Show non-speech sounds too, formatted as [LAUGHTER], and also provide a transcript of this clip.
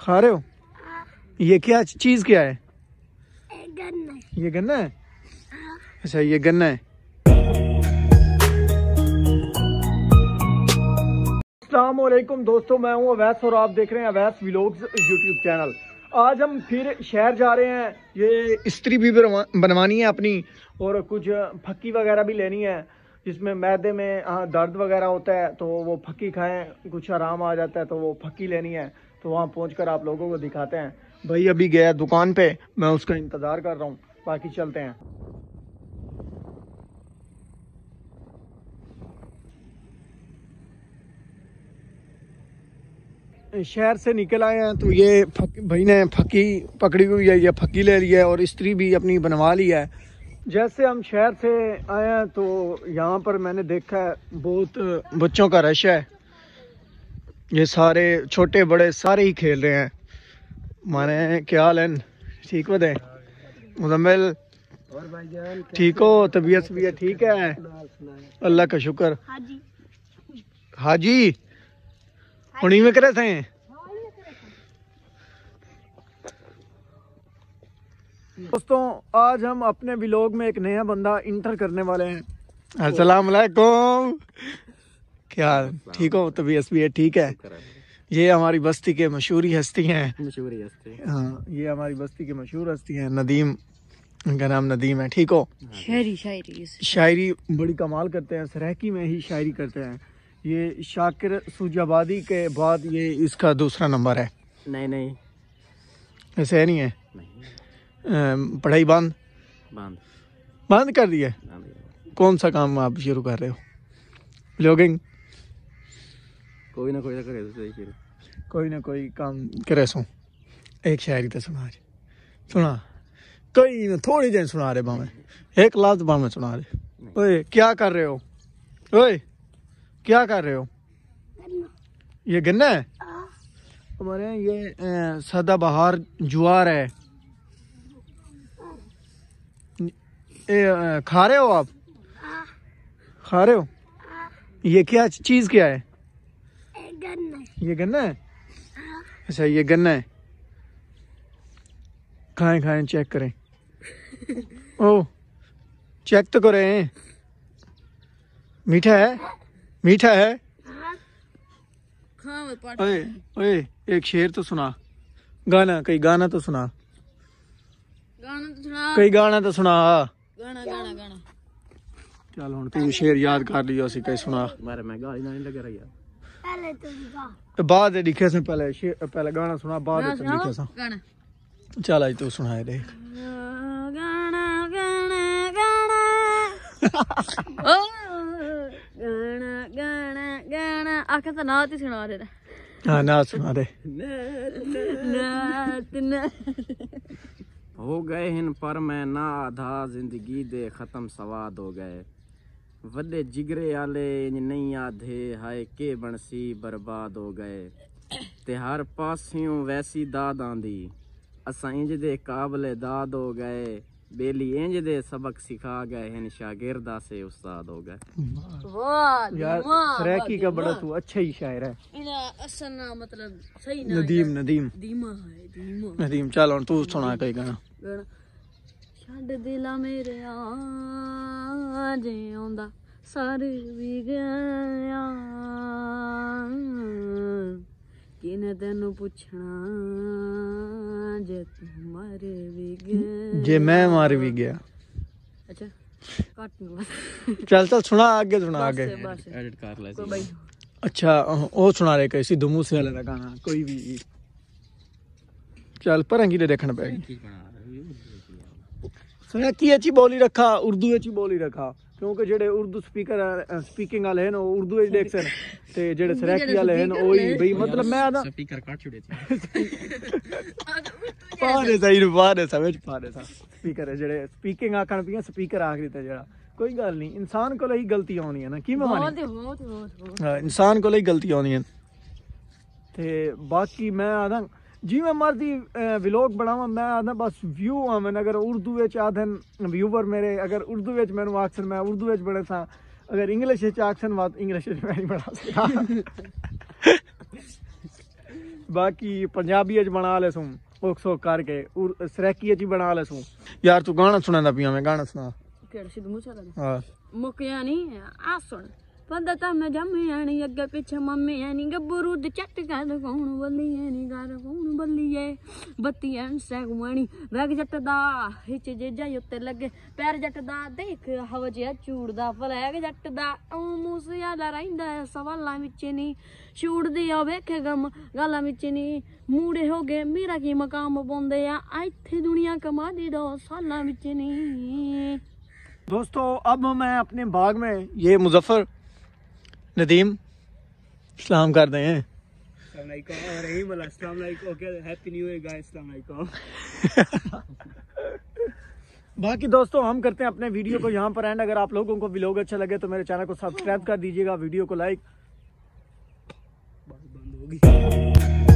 खा रहे हो ये क्या चीज क्या है गन्ना ये गन्ना है हाँ। अच्छा ये गन्ना है असलम दोस्तों मैं हूँ अवैस और आप देख रहे हैं अवैस व्लॉग्स यूट्यूब चैनल आज हम फिर शहर जा रहे हैं ये इस्त्री भी बनवानी है अपनी और कुछ फक्की वगैरह भी लेनी है जिसमें मैदे में हाँ, दर्द वगैरह होता है तो वो फक्की खाएं कुछ आराम आ जाता है तो वो फक्की लेनी है तो वहाँ पहुँच आप लोगों को दिखाते हैं भाई अभी गया दुकान पे मैं उसका इंतज़ार कर रहा हूँ बाकी चलते हैं शहर से निकल आए हैं तो ये फक, भाई ने फकी पकड़ी हुई है या फकी ले ली है और स्त्री भी अपनी बनवा लिया है जैसे हम शहर से आए हैं तो यहाँ पर मैंने देखा है बहुत बच्चों का रश है ये सारे छोटे बड़े सारे ही खेल रहे हैं माने क्या हाल है ठीक बताए मुजम्मिल ठीक हो तबीयत तबीयत ठीक है अल्लाह का शुक्र हाजी उन्हीं में करे थे दोस्तों आज हम अपने ब्लॉग में एक नया बंदा इंटर करने वाले हैं अस्सलाम यार ठीक हो तो भी है ठीक है ये हमारी बस्ती के मशहूर हस्ती हैं मशहूरी हस्ती हाँ ये हमारी बस्ती के मशहूर हस्ती हैं नदीम उनका नाम नदीम है ठीक हो हाँ, शायरी शायरी शायरी बड़ी कमाल करते हैं सरहकी में ही शायरी करते हैं ये शाकिर सूजाबादी के बाद ये इसका दूसरा नंबर है नहीं नहीं ऐसे है नहीं है पढ़ाई बंद बंद बंद कर दिया कौन सा काम आप शुरू कर रहे हो ब्लॉगिंग कोई ना कोई ना करे शेर कोई ना कोई काम करे सो एक शायरी तो सुना रहे सुना ना थोड़ी देर सुना रहे भावे एक लात भावे सुना रहे ओए क्या कर रहे हो ओए क्या कर रहे हो ये गन्ना है हमारे ये सदा बहार जुआर है ए, खा रहे हो आप खा रहे हो ये क्या चीज़ क्या है गन्ना ये गन्ना है हाँ। अच्छा ये गन्ना है खाए खाए चेक करें [LAUGHS] ओ चेक तो करें मीठा है मीठा है हाँ। ओए ओए एक शेर तो सुना गाना कई गाना तो सुना गाना तो सुना कई गाना तो सुना गाना गाना गाना चल हूं तू शेर याद कर लियो असि कई सुना मारे मैं गाली नहीं लग रही है पहले तो तो बाद दे से पहले पहले गाना सुना बाद दे तो से चल आज तू सुनाए देख गाना गाना गाना गाना गाना गाना आके तो ना तो सुना दे हां सुना दे हो गए हैं पर मैं ना आधा जिंदगी दे खत्म सवाद हो गए वे जिगरे आले इन नहीं आधे हाय के बनसी बर्बाद हो गए ते हर पासियों वैसी दाद आंदी असा इंज दे काबले दाद हो गए बेली इंज दे सबक सिखा गए इन शागिरदा से उस्ताद हो गए यार रैकी का बड़ा तू अच्छा ही शायर है असल ना मतलब सही ना नदीम नदीम दीमा है दीमा नदीम चल तू सुना कई गाना ਛੱਡ ਦਿਲਾ ਮੇਰਿਆ ਜੇ ਆਉਂਦਾ ਸਰ ਵੀ ਗਿਆ ਕਿਨੇ ਤੈਨੂੰ ਪੁੱਛਣਾ ਜੇ ਤੂੰ ਮਰ ਵੀ ਗਿਆ ਜੇ ਮੈਂ ਮਰ ਵੀ ਗਿਆ ਅੱਛਾ ਕੱਟ ਨੂੰ ਚੱਲ ਚੱਲ ਸੁਣਾ ਅੱਗੇ ਸੁਣਾ ਅੱਗੇ ਐਡਿਟ ਕਰ ਲੈ ਸੀ ਅੱਛਾ ਉਹ ਸੁਣਾ ਰਹੇ ਕਿ ਸਿੱਧੂ ਮੂਸੇ ਵਾਲੇ ਦਾ ਗਾਣਾ ਕੋਈ ਵੀ ਚੱਲ ਪਰੰਗੀ ਦੇ ਦੇਖਣ ਪੈ ਗਈ की ਅਚੀ ਬੋਲੀ ਰੱਖਾ ਉਰਦੂ ਅਚੀ ਬੋਲੀ ਰੱਖਾ ਕਿਉਂਕਿ ਜਿਹੜੇ ਉਰਦੂ ਸਪੀਕਰ ਸਪੀਕਿੰਗ ਵਾਲੇ ਨੇ ਉਹ ਉਰਦੂ ਵਿੱਚ ਦੇਖ ਸਨ ਤੇ ਜਿਹੜੇ ਸਰੈਕੀ ਵਾਲੇ ਨੇ ਉਹ ਹੀ ਬਈ ਮਤਲਬ ਮੈਂ ਆਦਾ ਸਪੀਕਰ ਕੱਟ ਛੁੜੇ ਸੀ [LAUGHS] ਪਾਣੇ ਸਹੀ ਨੂੰ ਪਾਣੇ ਸਮਝ ਪਾਣੇ ਸਾ ਸਪੀਕਰ ਜਿਹੜੇ ਸਪੀਕਿੰਗ ਆਖਣ ਪੀਆ ਸਪੀਕਰ ਆਖਰੀ ਤੇ ਜਿਹੜਾ ਕੋਈ ਗੱਲ ਨਹੀਂ ਇਨਸਾਨ ਕੋਲ ਹੀ ਗਲਤੀਆਂ ਆਉਣੀਆਂ ਨਾ ਕੀ ਮਾਨੀ ਬਹੁਤ ਬਹੁਤ ਬਹੁਤ ਇਨਸਾਨ ਕੋਲ ਹੀ ਗਲਤੀਆਂ ਆਉਣੀਆਂ ਤੇ ਬਾਕੀ ਮੈਂ ਆਦਾ जी जिमें मर्जी विलोक बनावा मैं आदा बस व्यू हाँ अगर उर्दू बच्च आदि व्यूवर मेरे अगर उर्दू बच्च मैं आखसन मैं उर्दू बच्च बने सा अगर इंग्लिश आखसन बात इंग्लिश मैं नहीं बना [LAUGHS] बाकी पंजाबी बना ले सूँ ओख सोख करके सरैकी ही बना ले सूँ यार तू गाना सुना पी मैं गाना सुना ਬੰਦਾ ਤਾਂ ਮੈਂ ਜੰਮਿਆ ਨਹੀਂ ਅੱਗੇ ਪਿੱਛੇ ਮੰਮਿਆ ਨਹੀਂ ਗੱਭਰੂ ਦੇ ਚੱਟ ਕਰ ਕੌਣ ਬੱਲੀਏ ਨਹੀਂ ਕਰ ਕੌਣ ਬੱਲੀਏ ਬੱਤੀਆਂ ਸੈਗਵਾਣੀ ਵੈਗ ਜੱਟ ਦਾ ਹਿੱਚ ਜੇਜਾ ਉੱਤੇ ਲੱਗੇ ਪੈਰ ਜੱਟ ਦਾ ਦੇਖ ਹਵਾ ਜਿਹਾ ਚੂੜਦਾ ਫਲੈਗ ਜੱਟ ਦਾ ਉਹ ਮੂਸਿਆ ਦਾ ਰਹਿੰਦਾ ਸਵਾਲਾਂ ਵਿੱਚ ਨਹੀਂ ਛੂੜਦੀ ਆ ਵੇਖੇ ਗਮ ਗਾਲਾਂ ਵਿੱਚ ਨਹੀਂ ਮੂੜੇ ਹੋ ਗਏ ਮੇਰਾ ਕੀ ਮਕਾਮ ਪਾਉਂਦੇ ਆ ਇੱਥੇ ਦੁਨੀਆ ਕਮਾ ਦੀ ਦੋ ਸਾਲਾਂ ਵਿੱਚ ਨਹੀਂ दोस्तों अब मैं अपने बाग में ये मुजफ्फ़र नदीम सलाम कर दें बाकी दोस्तों हम करते हैं अपने वीडियो को यहाँ पर एंड अगर आप लोगों को ब्लॉग अच्छा लगे तो मेरे चैनल को सब्सक्राइब कर दीजिएगा वीडियो को लाइक बंद होगी